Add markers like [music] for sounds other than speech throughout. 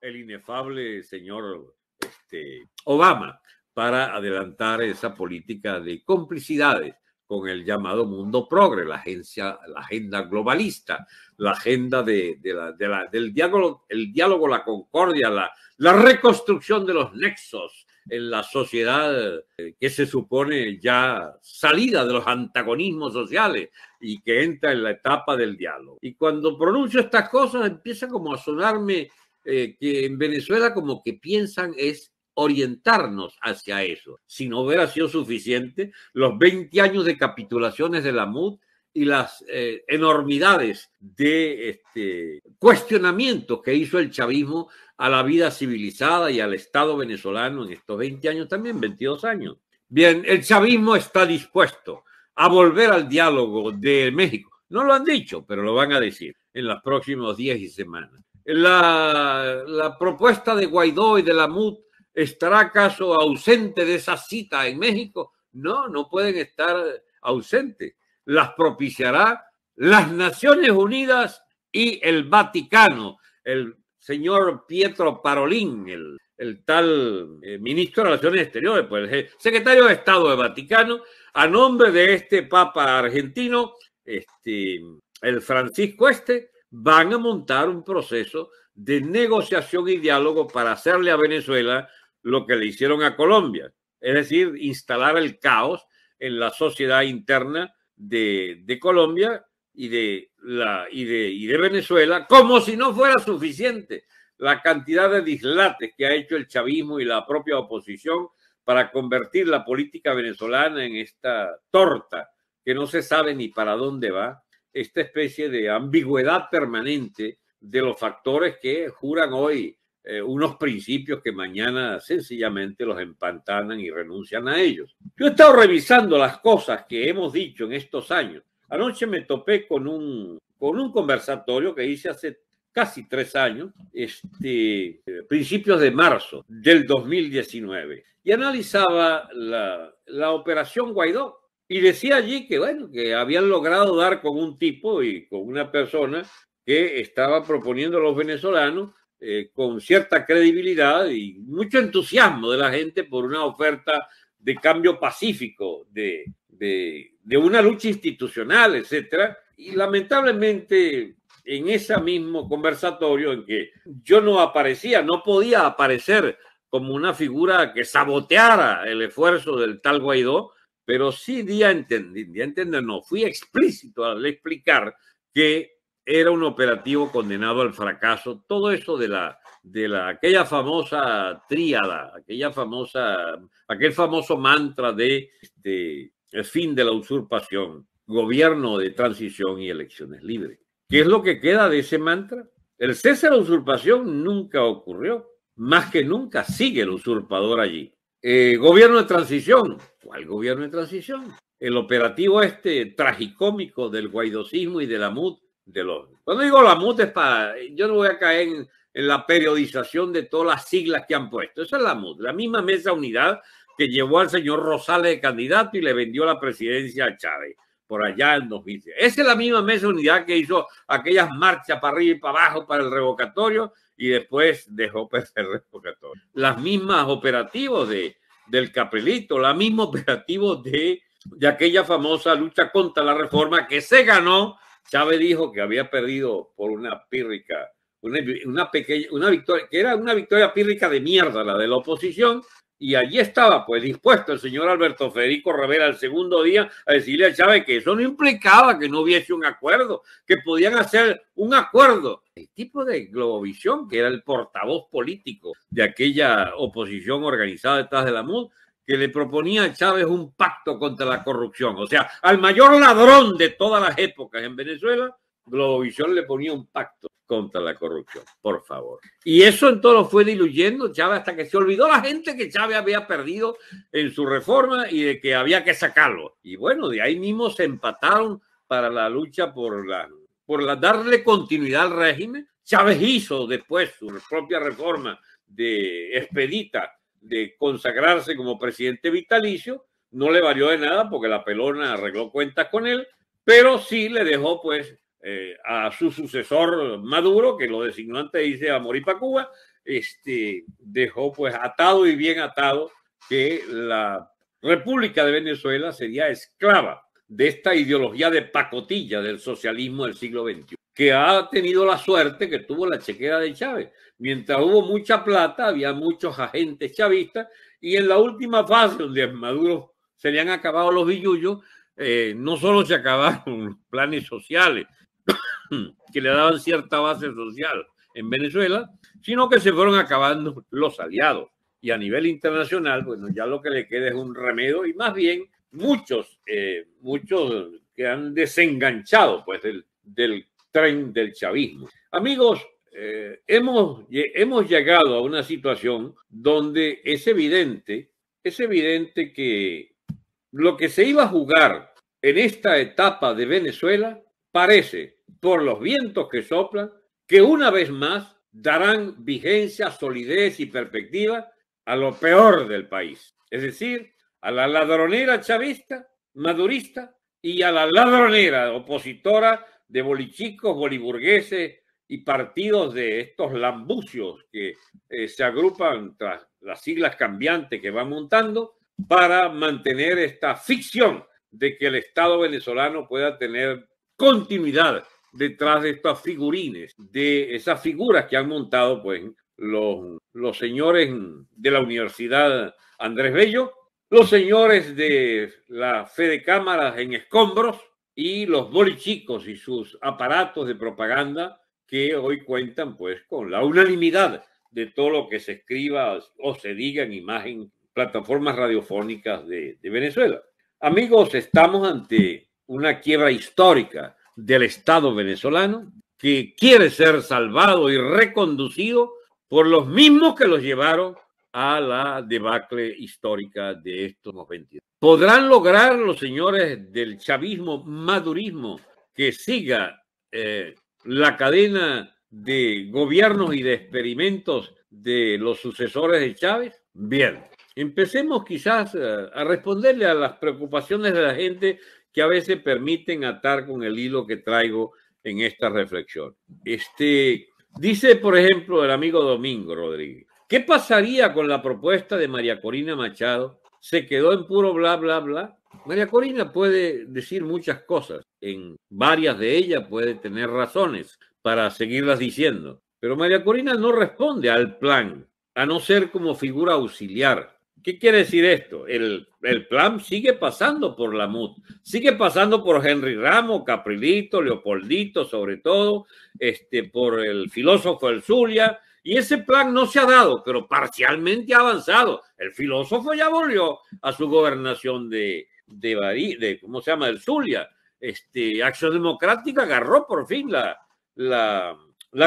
el inefable señor este, Obama para adelantar esa política de complicidades con el llamado mundo progre, la, agencia, la agenda globalista, la agenda de, del diálogo, el diálogo, la concordia, la, la reconstrucción de los nexos en la sociedad eh, que se supone ya salida de los antagonismos sociales y que entra en la etapa del diálogo. Y cuando pronuncio estas cosas empieza como a sonarme eh, que en Venezuela como que piensan es orientarnos hacia eso. Si no hubiera sido suficiente, los 20 años de capitulaciones de la MUD y las eh, enormidades de este, cuestionamientos que hizo el chavismo a la vida civilizada y al Estado venezolano en estos 20 años, también 22 años. Bien, el chavismo está dispuesto a volver al diálogo de México. No lo han dicho, pero lo van a decir en los próximos días y semanas la, propuesta de Guaidó y de la mud estará acaso ausente de esa cita en México? No, no pueden estar ausentes. Las propiciará las Naciones Unidas y el Vaticano. El señor Pietro Parolín, el, tal eh, ministro de Relaciones Exteriores, pues el secretario de Estado del Vaticano, a nombre de este Papa argentino, este, el Francisco Este, van a montar un proceso de negociación y diálogo para hacerle a Venezuela lo que le hicieron a Colombia, es decir, instalar el caos en la sociedad interna de, Colombia y de, la, y de Venezuela, como si no fuera suficiente la cantidad de dislates que ha hecho el chavismo y la propia oposición para convertir la política venezolana en esta torta que no se sabe ni para dónde va esta especie de ambigüedad permanente de los factores que juran hoy eh, unos principios que mañana sencillamente los empantanan y renuncian a ellos. Yo he estado revisando las cosas que hemos dicho en estos años. Anoche me topé con un, con un conversatorio que hice hace casi tres años, este, principios de marzo del 2019, y analizaba la operación Guaidó, y decía allí que, bueno, que habían logrado dar con un tipo y con una persona que estaba proponiendo a los venezolanos eh, con cierta credibilidad y mucho entusiasmo de la gente por una oferta de cambio pacífico, de, de una lucha institucional, etcétera. Y lamentablemente en ese mismo conversatorio en que yo no aparecía, no podía aparecer como una figura que saboteara el esfuerzo del tal Guaidó, pero sí di a entender, no, fui explícito al explicar que era un operativo condenado al fracaso. Todo eso de la, de la, aquella famosa tríada, aquella famosa, aquel famoso mantra de, de este, fin de la usurpación, gobierno de transición y elecciones libres. ¿Qué es lo que queda de ese mantra? El cese de la usurpación nunca ocurrió. Más que nunca sigue el usurpador allí. Eh, gobierno de transición. ¿Cuál gobierno de transición? El operativo este tragicómico del guaidosismo y de la MUD. De los... Cuando digo la MUD es para... Yo no voy a caer en, la periodización de todas las siglas que han puesto. Esa es la MUD, la misma mesa unidad que llevó al señor Rosales de candidato y le vendió la presidencia a Chávez por allá en 2010. Esa es la misma mesa unidad que hizo aquellas marchas para arriba y para abajo para el revocatorio y después dejó el revocatorio. Las mismas operativos de, del Capelito, la misma operativos de, de aquella famosa lucha contra la reforma que se ganó. Chávez dijo que había perdido por una pírrica, una pequeña, una victoria, que era una victoria pírrica de mierda la de la oposición, y allí estaba, pues, dispuesto el señor Alberto Federico Rivera el segundo día a decirle a Chávez que eso no implicaba que no hubiese un acuerdo, que podían hacer un acuerdo. El tipo de Globovisión, que era el portavoz político de aquella oposición organizada detrás de la MUD, que le proponía a Chávez un pacto contra la corrupción. O sea, al mayor ladrón de todas las épocas en Venezuela, Globovisión le ponía un pacto contra la corrupción, por favor. Y eso en todo fue diluyendo ya hasta que se olvidó la gente que Chávez había perdido en su reforma y de que había que sacarlo. Y bueno, de ahí mismo se empataron para la lucha por la por darle continuidad al régimen. Chávez hizo después su propia reforma de expedita de consagrarse como presidente vitalicio, no le valió de nada porque la pelona arregló cuentas con él, pero sí le dejó pues eh, a su sucesor Maduro, que lo designó antes dice a morir para Cuba, este, dejó pues atado y bien atado que la República de Venezuela sería esclava de esta ideología de pacotilla del socialismo del siglo XXI, que ha tenido la suerte que tuvo la chequera de Chávez. Mientras hubo mucha plata, había muchos agentes chavistas y en la última fase donde Maduro se le han acabado los billullos, eh, no solo se acabaron los planes sociales, que le daban cierta base social en Venezuela, sino que se fueron acabando los aliados. Y a nivel internacional, bueno, ya lo que le queda es un remedio y más bien muchos, eh, muchos que han desenganchado pues del, tren del chavismo. Amigos, eh, hemos, hemos llegado a una situación donde es evidente, es evidente que lo que se iba a jugar en esta etapa de Venezuela parece por los vientos que soplan, que una vez más darán vigencia, solidez y perspectiva a lo peor del país, es decir, a la ladronera chavista, madurista y a la ladronera opositora de bolichicos, boliburgueses y partidos de estos lambucios que eh, se agrupan tras las siglas cambiantes que van montando para mantener esta ficción de que el Estado venezolano pueda tener continuidad detrás de estas figurines, de esas figuras que han montado pues los, los señores de la Universidad Andrés Bello, los señores de la Fe de Cámaras en Escombros y los bolichicos y sus aparatos de propaganda que hoy cuentan pues con la unanimidad de todo lo que se escriba o se diga en imagen plataformas radiofónicas de, de Venezuela. Amigos, estamos ante una quiebra histórica del Estado venezolano que quiere ser salvado y reconducido por los mismos que los llevaron a la debacle histórica de estos momentos. ¿Podrán lograr los señores del chavismo madurismo que siga eh, la cadena de gobiernos y de experimentos de los sucesores de Chávez? Bien, empecemos quizás eh, a responderle a las preocupaciones de la gente que a veces permiten atar con el hilo que traigo en esta reflexión. Este, dice, por ejemplo, el amigo Domingo Rodríguez, ¿qué pasaría con la propuesta de María Corina Machado? ¿Se quedó en puro bla, bla, bla? María Corina puede decir muchas cosas, en varias de ellas puede tener razones para seguirlas diciendo, pero María Corina no responde al plan, a no ser como figura auxiliar ¿Qué quiere decir esto? El, plan sigue pasando por la mud, sigue pasando por Henry Ramos, Caprilito, Leopoldito, sobre todo, este, por el filósofo El Zulia, y ese plan no se ha dado, pero parcialmente ha avanzado. El filósofo ya volvió a su gobernación de, de, de ¿cómo se llama?, El Zulia. Este, Acción Democrática agarró por fin la, la,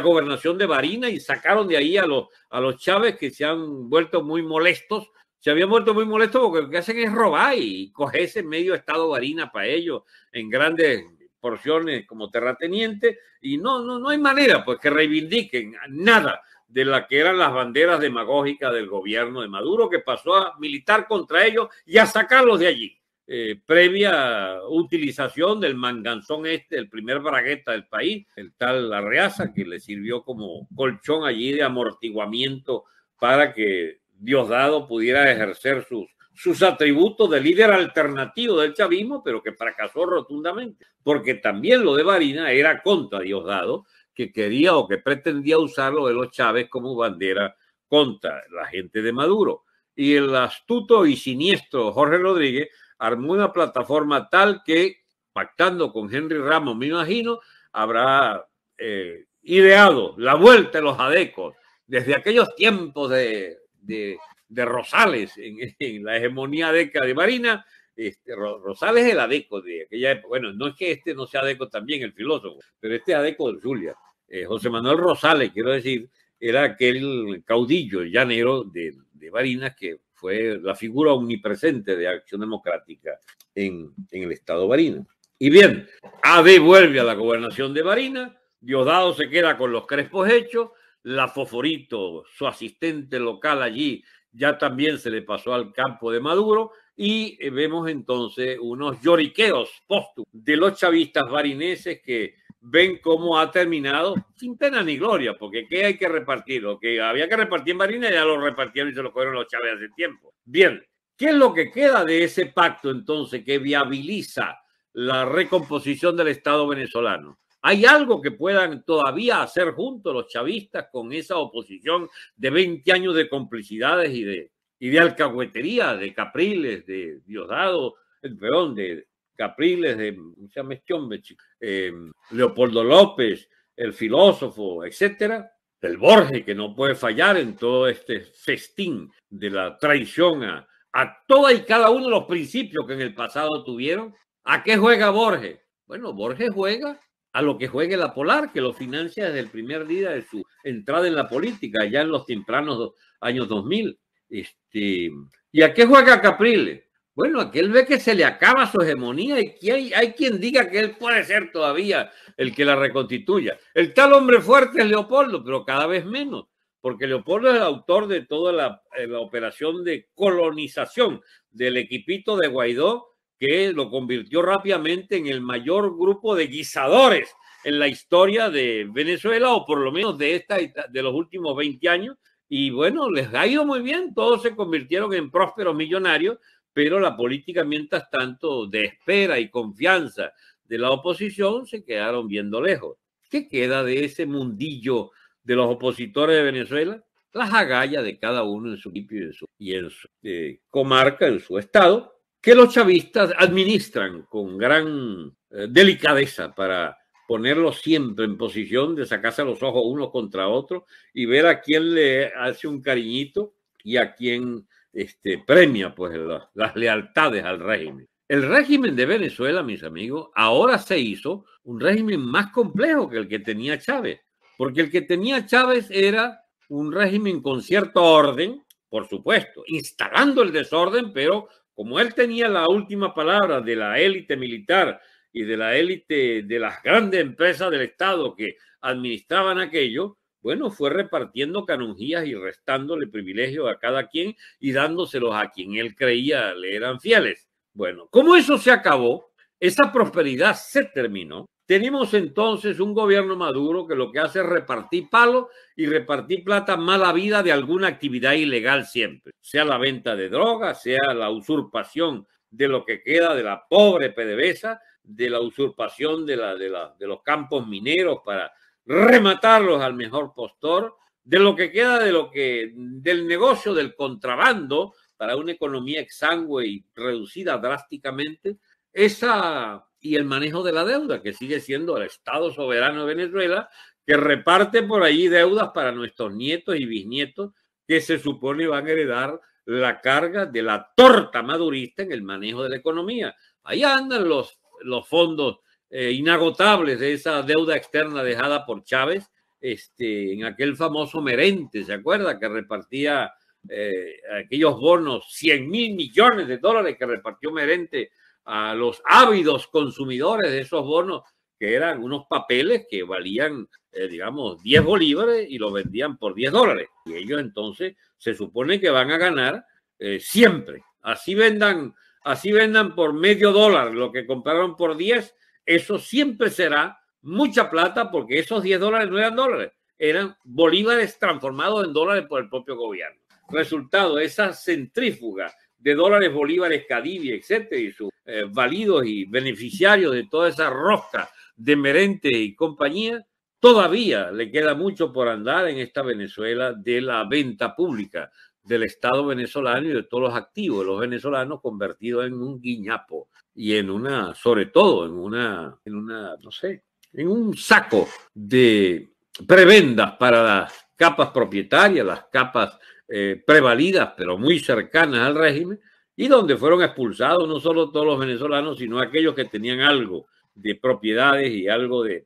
gobernación de Barina y sacaron de ahí a los, a los Chávez que se han vuelto muy molestos se había muerto muy molesto porque lo que hacen es robar y cogerse medio estado de harina para ellos en grandes porciones como terrateniente y no, no, no hay manera pues que reivindiquen nada de la que eran las banderas demagógicas del gobierno de Maduro que pasó a militar contra ellos y a sacarlos de allí. Eh, previa utilización del manganzón este, el primer bragueta del país, el tal Larreaza, que le sirvió como colchón allí de amortiguamiento para que Diosdado pudiera ejercer sus, sus atributos de líder alternativo del chavismo, pero que fracasó rotundamente, porque también lo de Barina era contra Diosdado, que quería o que pretendía usar lo de los Chávez como bandera contra la gente de Maduro. Y el astuto y siniestro Jorge Rodríguez armó una plataforma tal que, pactando con Henry Ramos, me imagino, habrá eh, ideado la vuelta de los adecos desde aquellos tiempos de de, Rosales en, [laughs] la hegemonía deca de Marina. Este, Rosales es el adeco de aquella época. Bueno, no es que este no sea adeco también, el filósofo, pero este adeco de Julia. Eh, José Manuel Rosales, quiero decir, era aquel caudillo llanero de, de Barinas que fue la figura omnipresente de Acción Democrática en, en el Estado Marina Y bien, AD vuelve a la gobernación de Barinas, Diosdado se queda con los crespos hechos, la Foforito, su asistente local allí, ya también se le pasó al campo de Maduro y eh, vemos entonces unos lloriqueos póstumos de los chavistas barineses que ven cómo ha terminado sin pena ni gloria, porque ¿qué hay que repartir? Lo que había que repartir en Barina ya lo repartieron y se lo cogieron los chaves hace tiempo. Bien, ¿qué es lo que queda de ese pacto entonces que viabiliza la recomposición del Estado venezolano? ¿Hay algo que puedan todavía hacer juntos los chavistas con esa oposición de 20 años de complicidades y de, y de alcahuetería, de Capriles, de Diosdado, eh, perdón, de Capriles, de este em, Leopoldo López, el filósofo, etcétera? El Borges, que no puede fallar en todo este festín de la traición a, a toda y cada uno de los principios que en el pasado tuvieron. ¿A qué juega Borges? Bueno, Borges juega a lo que juegue la Polar, que lo financia desde el primer día de su entrada en la política, ya en los tempranos años 2000. Este, ¿Y a qué juega Capriles? Bueno, aquel ve que se le acaba su hegemonía y hay, hay, quien diga que él puede ser todavía el que la reconstituya. El tal hombre fuerte es Leopoldo, pero cada vez menos, porque Leopoldo es el autor de toda la, eh, la operación de colonización del equipito de Guaidó que lo convirtió rápidamente en el mayor grupo de guisadores en la historia de Venezuela, o por lo menos de, esta, de los últimos 20 años. Y bueno, les ha ido muy bien, todos se convirtieron en prósperos millonarios, pero la política, mientras tanto, de espera y confianza de la oposición, se quedaron viendo lejos. ¿Qué queda de ese mundillo de los opositores de Venezuela? Las agallas de cada uno en su equipo y en su, eh, comarca, en su estado, que los chavistas administran con gran eh, delicadeza para ponerlos siempre en posición de sacarse los ojos uno contra otro y ver a quién le hace un cariñito y a quién este, premia pues, las lealtades al régimen. El régimen de Venezuela, mis amigos, ahora se hizo un régimen más complejo que el que tenía Chávez, porque el que tenía Chávez era un régimen con cierto orden, por supuesto, instalando el desorden, pero como él tenía la última palabra de la élite militar y de la élite de las grandes empresas del Estado que administraban aquello, bueno, fue repartiendo canonjías y restándole privilegios a cada quien y dándoselos a quien él creía le eran fieles. Bueno, como eso se acabó, esa prosperidad se terminó tenemos entonces un gobierno maduro que lo que hace es repartir palos y repartir plata mala vida de alguna actividad ilegal siempre, sea la venta de drogas, sea la usurpación de lo que queda de la pobre PDVSA, de la usurpación de, la, de, de los campos mineros para rematarlos al mejor postor, de lo que queda de lo que, del negocio del contrabando para una economía exangüe y reducida drásticamente, esa y el manejo de la deuda, que sigue siendo el Estado soberano de Venezuela, que reparte por allí deudas para nuestros nietos y bisnietos que se supone van a heredar la carga de la torta madurista en el manejo de la economía. Ahí andan los, los fondos eh, inagotables de esa deuda externa dejada por Chávez este, en aquel famoso merente, ¿se acuerda? Que repartía eh, aquellos bonos, 100 mil millones de dólares que repartió merente a los ávidos consumidores de esos bonos, que eran unos papeles que valían, eh, digamos, 10 bolívares y los vendían por 10 dólares. Y ellos entonces se supone que van a ganar eh, siempre. Así vendan, así vendan por medio dólar lo que compraron por 10, eso siempre será mucha plata porque esos 10 dólares no eran dólares, eran bolívares transformados en dólares por el propio gobierno. Resultado, esa centrífuga de dólares, bolívares, Cadivi, etcétera, y sus eh, válidos y beneficiarios de toda esa rosca de Merente y compañía, todavía le queda mucho por andar en esta Venezuela de la venta pública del Estado venezolano y de todos los activos de los venezolanos convertidos en un guiñapo y en una, sobre todo, en una, en una, no sé, en un saco de prebendas para las capas propietarias, las capas eh, prevalidas, pero muy cercanas al régimen, y donde fueron expulsados no solo todos los venezolanos, sino aquellos que tenían algo de propiedades y algo de,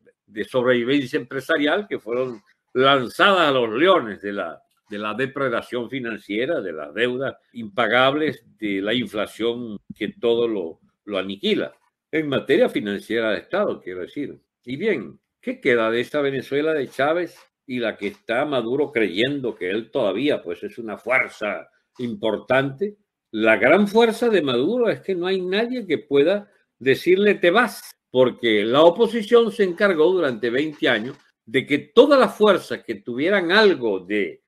sobrevivencia empresarial, que fueron lanzadas a los leones de la, de la depredación financiera, de las deudas impagables, de la inflación que todo lo, lo aniquila en materia financiera de Estado, quiero decir. Y bien, ¿qué queda de esta Venezuela de Chávez y la que está Maduro creyendo que él todavía pues es una fuerza importante, la gran fuerza de Maduro es que no hay nadie que pueda decirle te vas, porque la oposición se encargó durante 20 años de que todas las fuerzas que tuvieran algo de,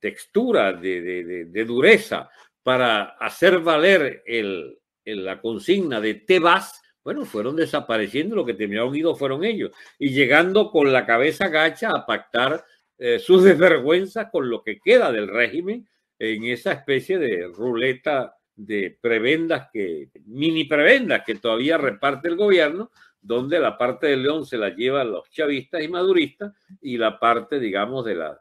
textura, de, dureza, para hacer valer la consigna de te vas, bueno, fueron desapareciendo, lo que terminaron ido fueron ellos, y llegando con la cabeza gacha a pactar eh, [laughs] sus desvergüenzas con lo que queda del régimen en esa especie de ruleta de prebendas que, mini prebendas que todavía reparte el gobierno, donde la parte del León se la llevan los chavistas y maduristas y la parte, digamos, de, la,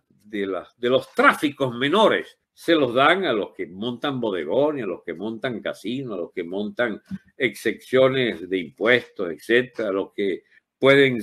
de los tráficos menores se los dan a los que montan bodegones, a los que montan casinos, a los que montan excepciones de impuestos, etcétera, a los que pueden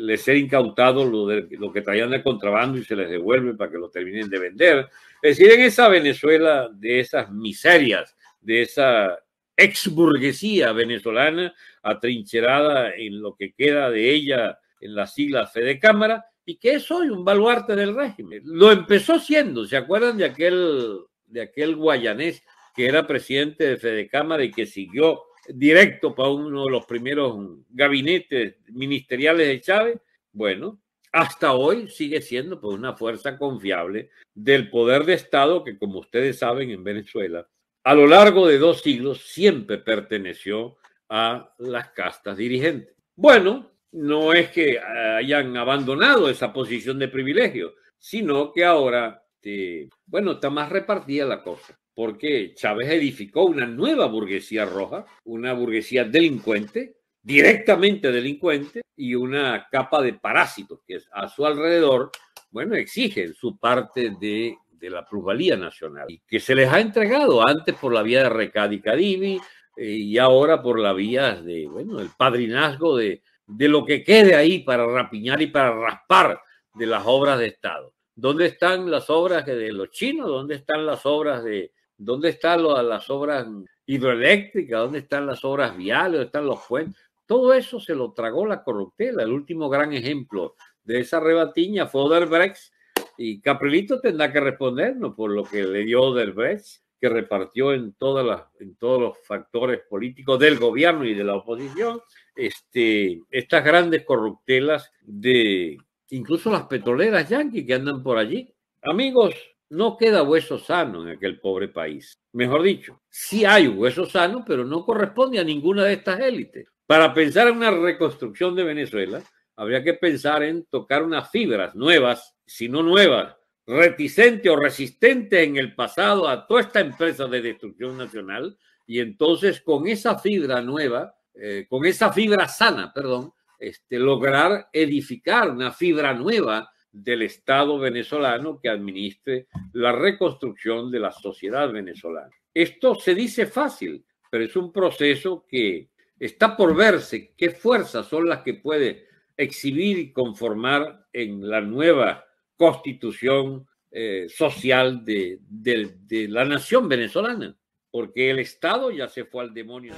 les ser incautados lo, de, que traían de contrabando y se les devuelve para que lo terminen de vender. Es decir, en esa Venezuela de esas miserias, de esa exburguesía venezolana atrincherada en lo que queda de ella en las siglas Fede Cámara, y que es hoy un baluarte del régimen. Lo empezó siendo, ¿se acuerdan de aquel, de aquel guayanés que era presidente de Cámara y que siguió directo para uno de los primeros gabinetes ministeriales de Chávez? Bueno, hasta hoy sigue siendo pues, una fuerza confiable del poder de Estado que, como ustedes saben, en Venezuela, a lo largo de dos siglos siempre perteneció a las castas dirigentes. Bueno, no es que hayan abandonado esa posición de privilegio, sino que ahora, bueno, está más repartida la cosa, porque Chávez edificó una nueva burguesía roja, una burguesía delincuente, directamente delincuente, y una capa de parásitos que a su alrededor, bueno, exigen su parte de, la plusvalía nacional, y que se les ha entregado antes por la vía de Recadi Cadivi eh, y ahora por la vía de, bueno, el padrinazgo de de lo que quede ahí para rapiñar y para raspar de las obras de Estado. ¿Dónde están las obras de los chinos? ¿Dónde están las obras de... ¿Dónde están las obras hidroeléctricas? ¿Dónde están las obras viales? ¿Dónde están los puentes? Todo eso se lo tragó la corruptela. El último gran ejemplo de esa rebatiña fue Oderbrecht. Y Caprilito tendrá que respondernos por lo que le dio Oderbrecht, que repartió en, todas en todos los factores políticos del gobierno y de la oposición este, estas grandes corruptelas de incluso las petroleras yanquis que andan por allí. Amigos, no queda hueso sano en aquel pobre país. Mejor dicho, sí hay hueso sano, pero no corresponde a ninguna de estas élites. Para pensar en una reconstrucción de Venezuela, habría que pensar en tocar unas fibras nuevas, si no nuevas, reticente o resistente en el pasado a toda esta empresa de destrucción nacional, y entonces con esa fibra nueva eh, con esa fibra sana, perdón, este, lograr edificar una fibra nueva del Estado venezolano que administre la reconstrucción de la sociedad venezolana. Esto se dice fácil, pero es un proceso que está por verse qué fuerzas son las que puede exhibir y conformar en la nueva constitución eh, social de la nación venezolana, porque el Estado ya se fue al demonio.